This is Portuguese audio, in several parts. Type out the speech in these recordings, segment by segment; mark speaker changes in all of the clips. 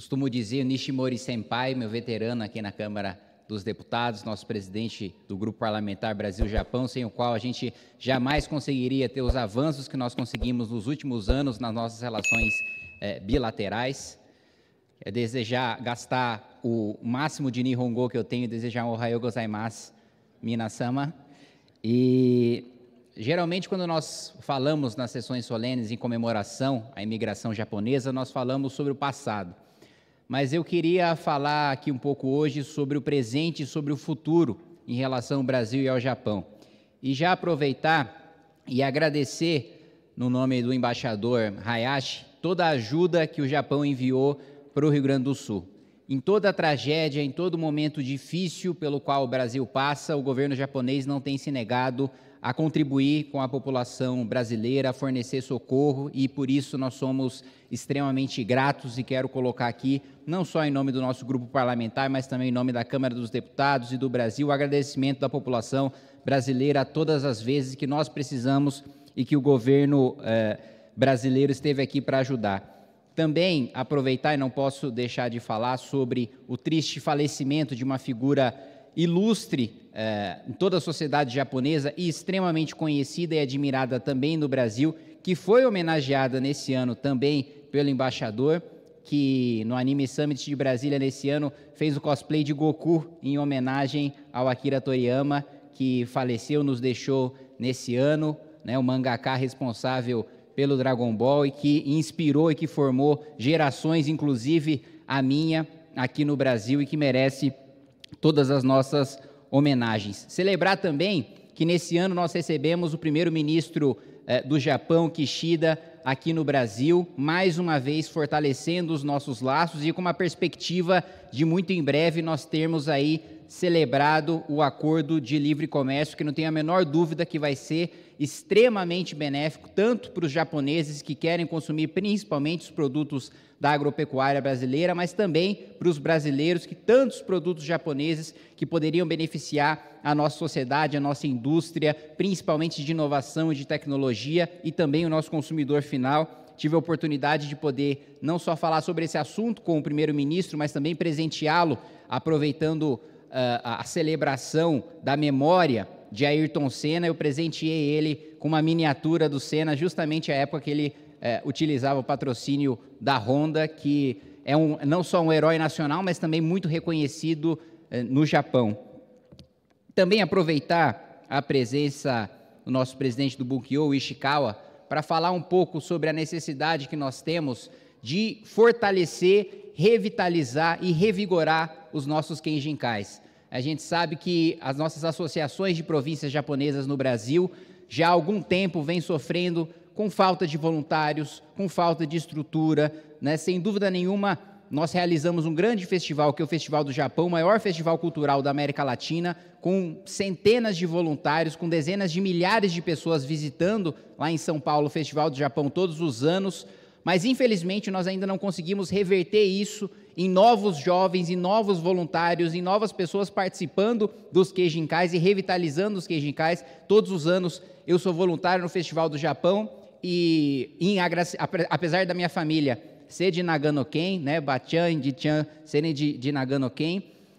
Speaker 1: Costumo dizer, Nishimori Senpai, meu veterano aqui na Câmara dos Deputados, nosso presidente do Grupo Parlamentar Brasil-Japão, sem o qual a gente jamais conseguiria ter os avanços que nós conseguimos nos últimos anos nas nossas relações é, bilaterais. É desejar gastar o máximo de Nihongo que eu tenho e desejar um Ohayou Gozaimasu, Minasama. E geralmente quando nós falamos nas sessões solenes em comemoração à imigração japonesa, nós falamos sobre o passado mas eu queria falar aqui um pouco hoje sobre o presente e sobre o futuro em relação ao Brasil e ao Japão. E já aproveitar e agradecer, no nome do embaixador Hayashi, toda a ajuda que o Japão enviou para o Rio Grande do Sul. Em toda tragédia, em todo momento difícil pelo qual o Brasil passa, o governo japonês não tem se negado a contribuir com a população brasileira, a fornecer socorro e por isso nós somos extremamente gratos e quero colocar aqui, não só em nome do nosso grupo parlamentar, mas também em nome da Câmara dos Deputados e do Brasil, o agradecimento da população brasileira todas as vezes que nós precisamos e que o governo eh, brasileiro esteve aqui para ajudar também aproveitar e não posso deixar de falar sobre o triste falecimento de uma figura ilustre eh, em toda a sociedade japonesa e extremamente conhecida e admirada também no Brasil, que foi homenageada nesse ano também pelo embaixador, que no Anime Summit de Brasília nesse ano fez o cosplay de Goku em homenagem ao Akira Toriyama, que faleceu, nos deixou nesse ano, né, o mangaka responsável pelo Dragon Ball e que inspirou e que formou gerações, inclusive a minha, aqui no Brasil e que merece todas as nossas homenagens. Celebrar também que nesse ano nós recebemos o primeiro-ministro eh, do Japão, Kishida, aqui no Brasil, mais uma vez fortalecendo os nossos laços e com uma perspectiva de muito em breve nós termos aí celebrado o acordo de livre comércio, que não tem a menor dúvida que vai ser extremamente benéfico tanto para os japoneses que querem consumir principalmente os produtos da agropecuária brasileira, mas também para os brasileiros que tantos produtos japoneses que poderiam beneficiar a nossa sociedade, a nossa indústria, principalmente de inovação e de tecnologia e também o nosso consumidor final. Tive a oportunidade de poder não só falar sobre esse assunto com o primeiro-ministro, mas também presenteá-lo aproveitando uh, a celebração da memória de Ayrton Senna, eu presenteei ele com uma miniatura do Senna, justamente a época que ele é, utilizava o patrocínio da Honda, que é um, não só um herói nacional, mas também muito reconhecido é, no Japão. Também aproveitar a presença do nosso presidente do Bunkyo, Ishikawa, para falar um pouco sobre a necessidade que nós temos de fortalecer, revitalizar e revigorar os nossos Kenjinkais. A gente sabe que as nossas associações de províncias japonesas no Brasil já há algum tempo vem sofrendo com falta de voluntários, com falta de estrutura, né? Sem dúvida nenhuma, nós realizamos um grande festival, que é o Festival do Japão, o maior festival cultural da América Latina, com centenas de voluntários, com dezenas de milhares de pessoas visitando lá em São Paulo o Festival do Japão todos os anos. Mas infelizmente nós ainda não conseguimos reverter isso em novos jovens, em novos voluntários, em novas pessoas participando dos Queijincais e revitalizando os Queijincais. Todos os anos eu sou voluntário no Festival do Japão e, em, apesar da minha família ser de Nagano-ken, né, Bachan e Dichan serem de, de Nagano-ken,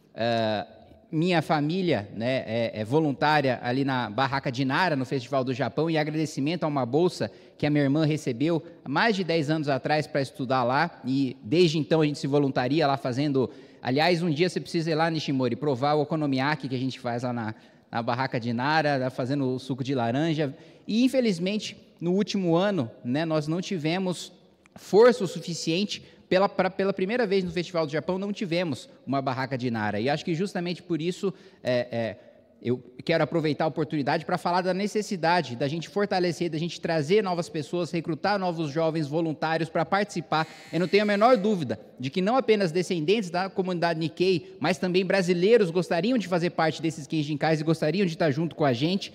Speaker 1: uh, minha família né, é, é voluntária ali na Barraca de Nara, no Festival do Japão, e agradecimento a uma bolsa que a minha irmã recebeu mais de 10 anos atrás para estudar lá, e desde então a gente se voluntaria lá fazendo. Aliás, um dia você precisa ir lá, Nishimori, provar o okonomiyaki que a gente faz lá na, na barraca de Nara, fazendo o suco de laranja. E, infelizmente, no último ano, né, nós não tivemos força o suficiente pela, pra, pela primeira vez no Festival do Japão não tivemos uma barraca de Nara. E acho que justamente por isso é, é, eu quero aproveitar a oportunidade para falar da necessidade da gente fortalecer, da gente trazer novas pessoas, recrutar novos jovens voluntários para participar. Eu não tenho a menor dúvida de que não apenas descendentes da comunidade Nikkei, mas também brasileiros gostariam de fazer parte desses Kenjinkais e gostariam de estar junto com a gente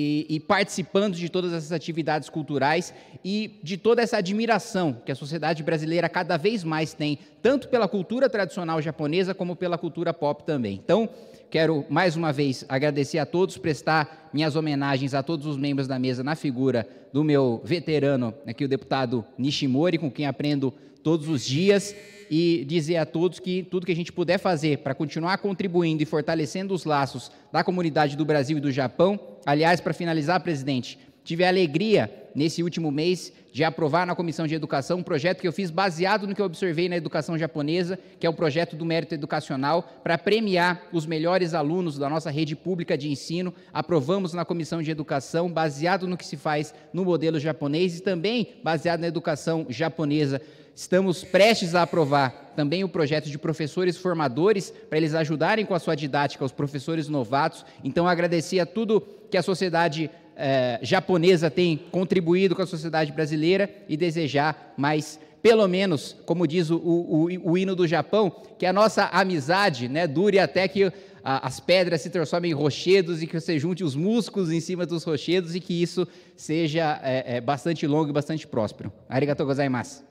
Speaker 1: e, e, participando de todas essas atividades culturais e de toda essa admiração que a sociedade brasileira cada vez mais tem, tanto pela cultura tradicional japonesa como pela cultura pop também. Então, quero mais uma vez agradecer a todos, prestar minhas homenagens a todos os membros da mesa na figura do meu veterano, aqui o deputado Nishimori, com quem aprendo todos os dias e dizer a todos que tudo que a gente puder fazer para continuar contribuindo e fortalecendo os laços da comunidade do Brasil e do Japão Aliás, para finalizar, presidente, tive a alegria, nesse último mês, de aprovar na Comissão de Educação um projeto que eu fiz baseado no que eu observei na educação japonesa, que é o projeto do mérito educacional, para premiar os melhores alunos da nossa rede pública de ensino. Aprovamos na Comissão de Educação, baseado no que se faz no modelo japonês e também baseado na educação japonesa. Estamos prestes a aprovar também o projeto de professores formadores para eles ajudarem com a sua didática os professores novatos. Então, agradecer a tudo que a sociedade eh, japonesa tem contribuído com a sociedade brasileira e desejar mais, pelo menos, como diz o, o, o hino do Japão, que a nossa amizade né, dure até que a, as pedras se transformem em rochedos e que você junte os músculos em cima dos rochedos e que isso seja eh, eh bastante longo e bastante próspero. Arigatou gozaimasu.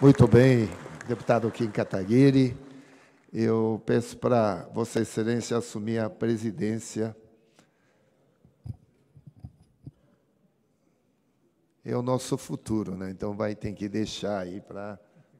Speaker 1: Muito bem, deputado Kim Kataguiri. Eu peço para Vossa Excelência assumir a presidência. É o nosso futuro, né? Então vai ter que deixar aí para